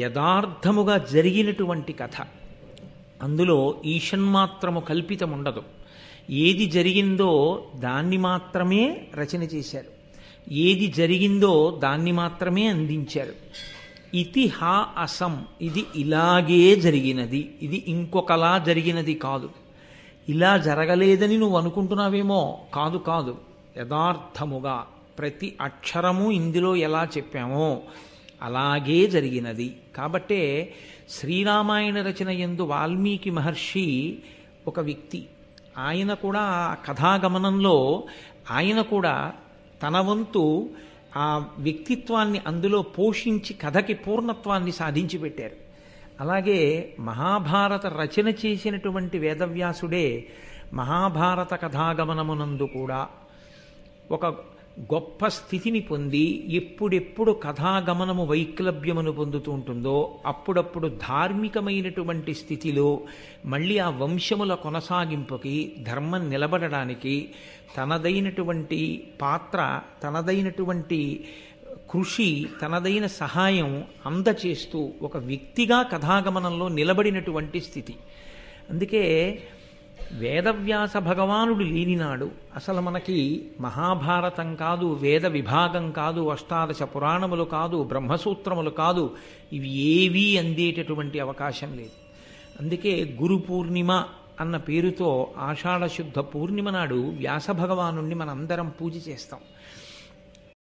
యథార్థముగా జరిగినటువంటి కథ అందులో ఈషన్మాత్రము కల్పితం ఉండదు ఏది జరిగిందో దాన్ని మాత్రమే రచన చేశారు ఏది జరిగిందో దాన్ని మాత్రమే అందించారు ఇతి హా అసం ఇది ఇలాగే జరిగినది ఇది ఇంకొకలా జరిగినది కాదు ఇలా జరగలేదని నువ్వు అనుకుంటున్నావేమో కాదు కాదు యథార్థముగా ప్రతి అక్షరము ఇందులో ఎలా చెప్పామో అలాగే జరిగినది కాబట్టే శ్రీరామాయణ రచన ఎందు వాల్మీకి మహర్షి ఒక వ్యక్తి ఆయన కూడా ఆ కథాగమనంలో ఆయన కూడా తన వంతు ఆ వ్యక్తిత్వాన్ని అందులో పోషించి కథకి పూర్ణత్వాన్ని సాధించి పెట్టారు అలాగే మహాభారత రచన చేసినటువంటి వేదవ్యాసుడే మహాభారత కథాగమనమునందు కూడా ఒక గొప్ప స్థితిని పొంది ఎప్పుడెప్పుడు కథాగమనము వైక్లభ్యమును పొందుతూ ఉంటుందో అప్పుడప్పుడు ధార్మికమైనటువంటి స్థితిలో మళ్ళీ ఆ వంశముల కొనసాగింపుకి ధర్మం నిలబడడానికి తనదైనటువంటి పాత్ర తనదైనటువంటి కృషి తనదైన సహాయం అందచేస్తూ ఒక వ్యక్తిగా కథాగమనంలో నిలబడినటువంటి స్థితి అందుకే వేదవ్యాస భగవానుడు లీనినాడు అసలు మనకి మహాభారతం కాదు వేద విభాగం కాదు అష్టాదశ పురాణములు కాదు బ్రహ్మసూత్రములు కాదు ఇవి ఏవీ అందేటటువంటి అవకాశం లేదు అందుకే గురు పూర్ణిమ అన్న పేరుతో ఆషాఢశుద్ధ పూర్ణిమ నాడు వ్యాస భగవాను మనందరం పూజ చేస్తాం